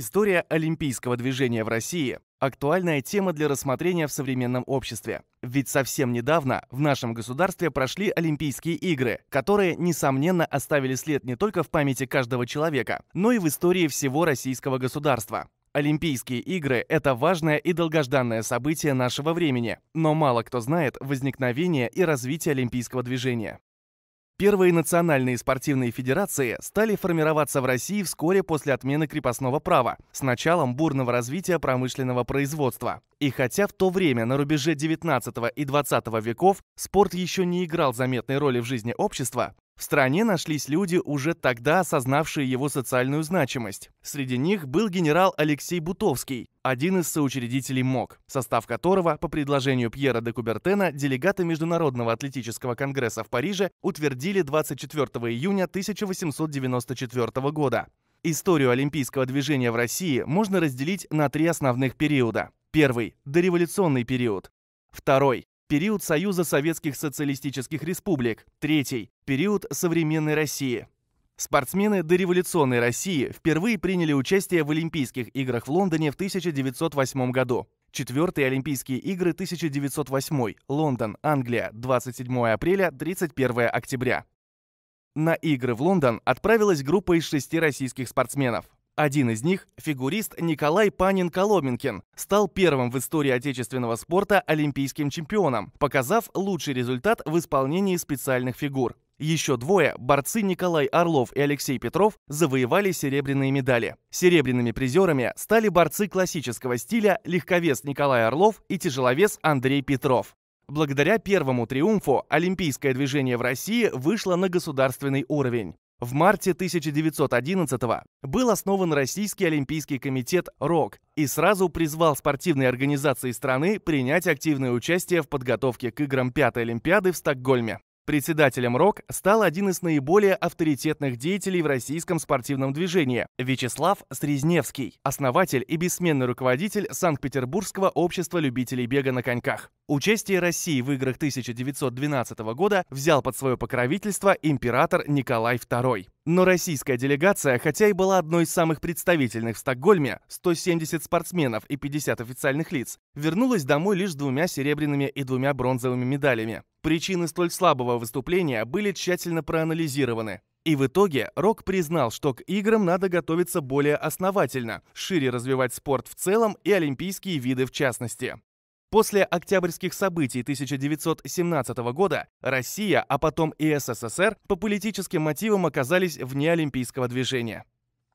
История олимпийского движения в России – актуальная тема для рассмотрения в современном обществе. Ведь совсем недавно в нашем государстве прошли Олимпийские игры, которые, несомненно, оставили след не только в памяти каждого человека, но и в истории всего российского государства. Олимпийские игры – это важное и долгожданное событие нашего времени, но мало кто знает возникновение и развитие олимпийского движения. Первые национальные спортивные федерации стали формироваться в России вскоре после отмены крепостного права с началом бурного развития промышленного производства. И хотя в то время на рубеже 19 и 20 веков спорт еще не играл заметной роли в жизни общества, в стране нашлись люди, уже тогда осознавшие его социальную значимость. Среди них был генерал Алексей Бутовский, один из соучредителей МОК, состав которого, по предложению Пьера де Кубертена, делегаты Международного атлетического конгресса в Париже утвердили 24 июня 1894 года. Историю олимпийского движения в России можно разделить на три основных периода. Первый – дореволюционный период. Второй период Союза Советских Социалистических Республик, третий – период современной России. Спортсмены дореволюционной России впервые приняли участие в Олимпийских играх в Лондоне в 1908 году. Четвертые Олимпийские игры 1908, Лондон, Англия, 27 апреля, 31 октября. На игры в Лондон отправилась группа из шести российских спортсменов. Один из них, фигурист Николай Панин-Коломенкин, стал первым в истории отечественного спорта олимпийским чемпионом, показав лучший результат в исполнении специальных фигур. Еще двое, борцы Николай Орлов и Алексей Петров, завоевали серебряные медали. Серебряными призерами стали борцы классического стиля легковес Николай Орлов и тяжеловес Андрей Петров. Благодаря первому триумфу олимпийское движение в России вышло на государственный уровень. В марте 1911 был основан Российский Олимпийский комитет РОК и сразу призвал спортивные организации страны принять активное участие в подготовке к играм Пятой Олимпиады в Стокгольме. Председателем РОК стал один из наиболее авторитетных деятелей в российском спортивном движении – Вячеслав Срезневский, основатель и бессменный руководитель Санкт-Петербургского общества любителей бега на коньках. Участие России в играх 1912 года взял под свое покровительство император Николай II. Но российская делегация, хотя и была одной из самых представительных в Стокгольме, 170 спортсменов и 50 официальных лиц, вернулась домой лишь с двумя серебряными и двумя бронзовыми медалями. Причины столь слабого выступления были тщательно проанализированы. И в итоге Рок признал, что к играм надо готовиться более основательно, шире развивать спорт в целом и олимпийские виды в частности. После октябрьских событий 1917 года Россия, а потом и СССР по политическим мотивам оказались вне олимпийского движения.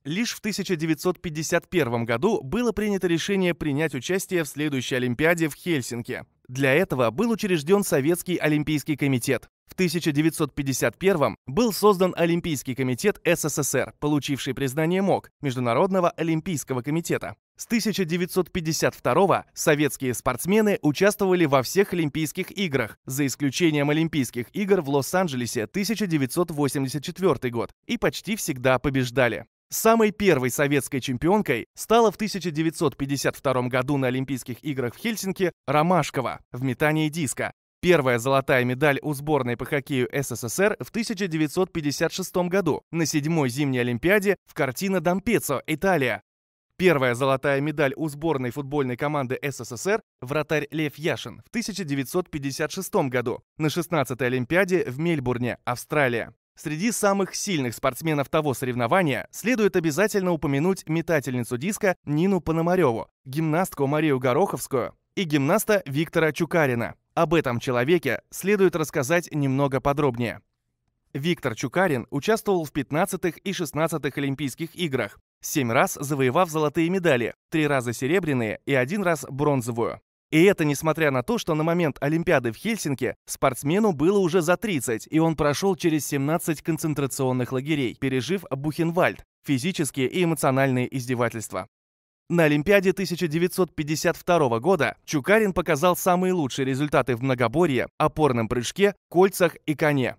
Лишь в 1951 году было принято решение принять участие в следующей Олимпиаде в Хельсинки. Для этого был учрежден Советский Олимпийский комитет. В 1951 был создан Олимпийский комитет СССР, получивший признание МОК Международного Олимпийского комитета. С 1952 советские спортсмены участвовали во всех Олимпийских играх, за исключением Олимпийских игр в Лос-Анджелесе 1984 год, и почти всегда побеждали. Самой первой советской чемпионкой стала в 1952 году на Олимпийских играх в Хельсинки Ромашкова в метании диска. Первая золотая медаль у сборной по хоккею СССР в 1956 году на седьмой зимней Олимпиаде в Картина Дампецо, Италия. Первая золотая медаль у сборной футбольной команды СССР вратарь Лев Яшин в 1956 году на 16-й Олимпиаде в Мельбурне, Австралия. Среди самых сильных спортсменов того соревнования следует обязательно упомянуть метательницу диска Нину Пономареву, гимнастку Марию Гороховскую и гимнаста Виктора Чукарина. Об этом человеке следует рассказать немного подробнее. Виктор Чукарин участвовал в 15-х и 16-х Олимпийских играх, семь раз завоевав золотые медали, три раза серебряные и один раз бронзовую. И это несмотря на то, что на момент Олимпиады в Хельсинки спортсмену было уже за 30, и он прошел через 17 концентрационных лагерей, пережив Бухенвальд, физические и эмоциональные издевательства. На Олимпиаде 1952 года Чукарин показал самые лучшие результаты в многоборье, опорном прыжке, кольцах и коне.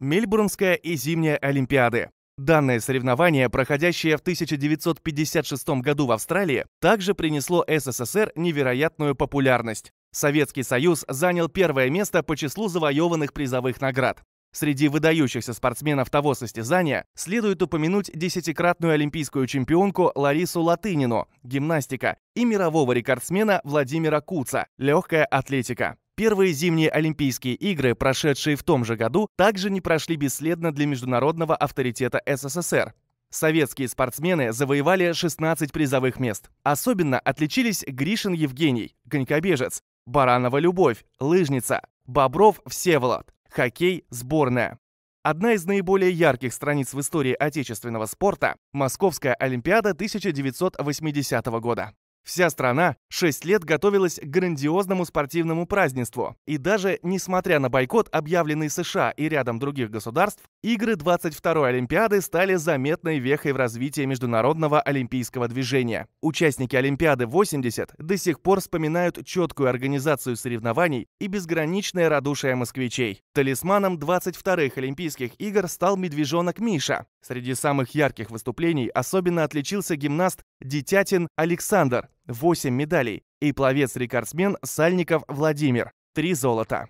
Мельбурнская и зимняя Олимпиады. Данное соревнование, проходящее в 1956 году в Австралии, также принесло СССР невероятную популярность. Советский Союз занял первое место по числу завоеванных призовых наград. Среди выдающихся спортсменов того состязания следует упомянуть десятикратную олимпийскую чемпионку Ларису Латынину, гимнастика, и мирового рекордсмена Владимира Куца, легкая атлетика. Первые зимние Олимпийские игры, прошедшие в том же году, также не прошли бесследно для международного авторитета СССР. Советские спортсмены завоевали 16 призовых мест. Особенно отличились Гришин Евгений, конькобежец, Баранова Любовь, лыжница, Бобров Всеволод, хоккей сборная. Одна из наиболее ярких страниц в истории отечественного спорта – Московская Олимпиада 1980 года. Вся страна 6 лет готовилась к грандиозному спортивному празднеству. И даже несмотря на бойкот, объявленный США и рядом других государств, игры 22-й Олимпиады стали заметной вехой в развитии международного олимпийского движения. Участники Олимпиады 80 до сих пор вспоминают четкую организацию соревнований и безграничное радушие москвичей. Талисманом 22-х Олимпийских игр стал медвежонок Миша. Среди самых ярких выступлений особенно отличился гимнаст Детятин Александр, 8 медалей, и пловец-рекордсмен Сальников Владимир – 3 золота.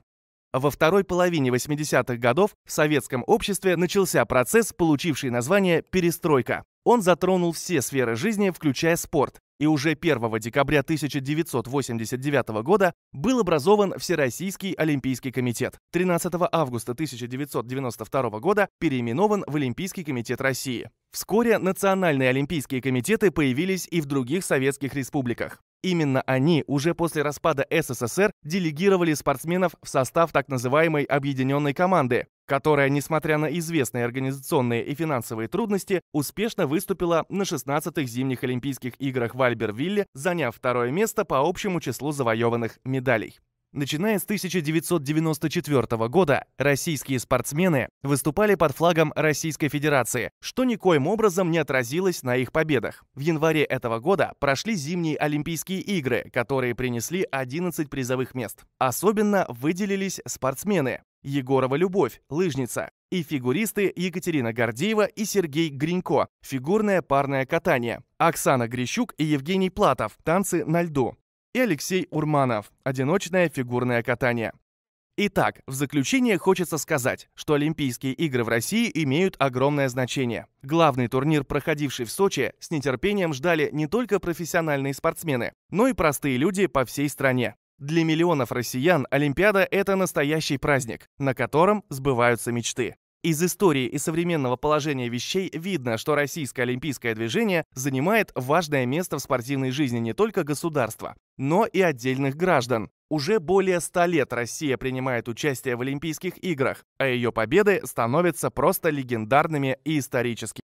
Во второй половине 80-х годов в советском обществе начался процесс, получивший название «перестройка». Он затронул все сферы жизни, включая спорт, и уже 1 декабря 1989 года был образован Всероссийский Олимпийский комитет. 13 августа 1992 года переименован в Олимпийский комитет России. Вскоре национальные олимпийские комитеты появились и в других советских республиках. Именно они уже после распада СССР делегировали спортсменов в состав так называемой объединенной команды, которая, несмотря на известные организационные и финансовые трудности, успешно выступила на 16-х зимних Олимпийских играх в Альбервилле, заняв второе место по общему числу завоеванных медалей. Начиная с 1994 года российские спортсмены выступали под флагом Российской Федерации, что никоим образом не отразилось на их победах. В январе этого года прошли зимние Олимпийские игры, которые принесли 11 призовых мест. Особенно выделились спортсмены. Егорова Любовь, лыжница, и фигуристы Екатерина Гордеева и Сергей Гринько, фигурное парное катание, Оксана Грищук и Евгений Платов, танцы на льду, и Алексей Урманов «Одиночное фигурное катание». Итак, в заключение хочется сказать, что Олимпийские игры в России имеют огромное значение. Главный турнир, проходивший в Сочи, с нетерпением ждали не только профессиональные спортсмены, но и простые люди по всей стране. Для миллионов россиян Олимпиада – это настоящий праздник, на котором сбываются мечты. Из истории и современного положения вещей видно, что российское олимпийское движение занимает важное место в спортивной жизни не только государства, но и отдельных граждан. Уже более ста лет Россия принимает участие в Олимпийских играх, а ее победы становятся просто легендарными и историческими.